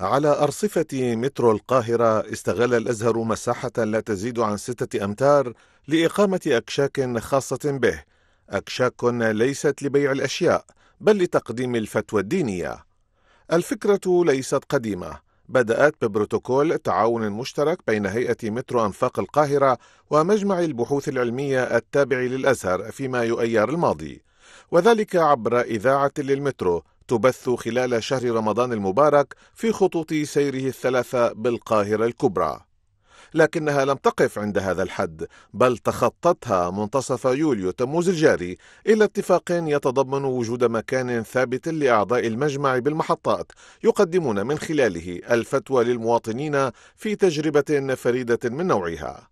على أرصفة مترو القاهرة استغل الأزهر مساحة لا تزيد عن ستة أمتار لإقامة أكشاك خاصة به أكشاك ليست لبيع الأشياء بل لتقديم الفتوى الدينية الفكرة ليست قديمة بدأت ببروتوكول تعاون مشترك بين هيئة مترو أنفاق القاهرة ومجمع البحوث العلمية التابع للأزهر في مايو أيار الماضي وذلك عبر إذاعة للمترو تبث خلال شهر رمضان المبارك في خطوط سيره الثلاثة بالقاهرة الكبرى لكنها لم تقف عند هذا الحد بل تخطتها منتصف يوليو تموز الجاري إلى اتفاق يتضمن وجود مكان ثابت لأعضاء المجمع بالمحطات يقدمون من خلاله الفتوى للمواطنين في تجربة فريدة من نوعها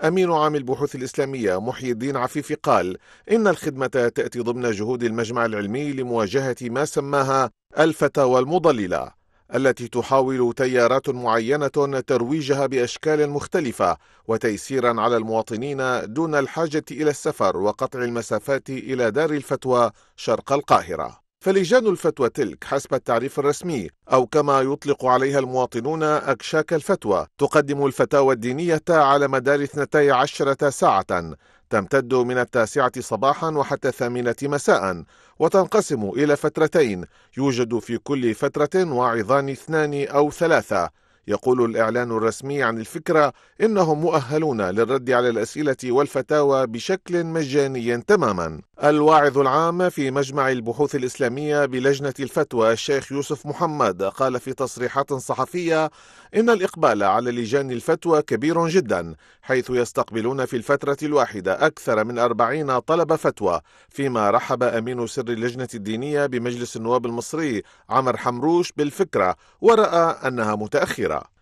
أمين عام البحوث الإسلامية محي الدين عفيفي قال إن الخدمة تأتي ضمن جهود المجمع العلمي لمواجهة ما سماها الفتاوى المضللة التي تحاول تيارات معينة ترويجها بأشكال مختلفة وتيسيرا على المواطنين دون الحاجة إلى السفر وقطع المسافات إلى دار الفتوى شرق القاهرة فلجان الفتوى تلك حسب التعريف الرسمي أو كما يطلق عليها المواطنون أكشاك الفتوى تقدم الفتاوى الدينية على مدار 12 ساعة تمتد من التاسعة صباحا وحتى الثامنة مساء وتنقسم إلى فترتين يوجد في كل فترة واعظان اثنان أو ثلاثة يقول الإعلان الرسمي عن الفكرة إنهم مؤهلون للرد على الأسئلة والفتاوى بشكل مجاني تماما الواعظ العام في مجمع البحوث الإسلامية بلجنة الفتوى الشيخ يوسف محمد قال في تصريحات صحفية إن الإقبال على لجان الفتوى كبير جدا حيث يستقبلون في الفترة الواحدة أكثر من أربعين طلب فتوى فيما رحب أمين سر اللجنة الدينية بمجلس النواب المصري عمر حمروش بالفكرة ورأى أنها متأخرة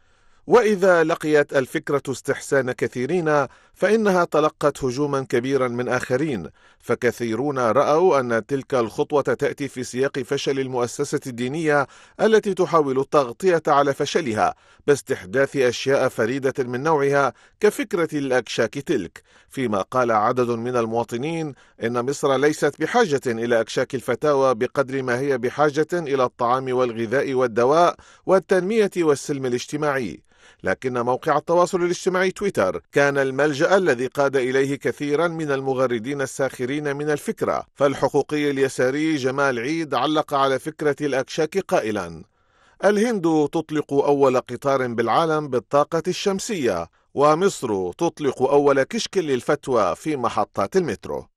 واذا لقيت الفكره استحسان كثيرين فانها تلقت هجوما كبيرا من اخرين فكثيرون راوا ان تلك الخطوه تاتي في سياق فشل المؤسسه الدينيه التي تحاول التغطيه على فشلها باستحداث اشياء فريده من نوعها كفكره الاكشاك تلك فيما قال عدد من المواطنين ان مصر ليست بحاجه الى اكشاك الفتاوى بقدر ما هي بحاجه الى الطعام والغذاء والدواء والتنميه والسلم الاجتماعي لكن موقع التواصل الاجتماعي تويتر كان الملجأ الذي قاد إليه كثيرا من المغردين الساخرين من الفكرة فالحقوقي اليساري جمال عيد علق على فكرة الأكشاك قائلا الهند تطلق أول قطار بالعالم بالطاقة الشمسية ومصر تطلق أول كشك للفتوى في محطات المترو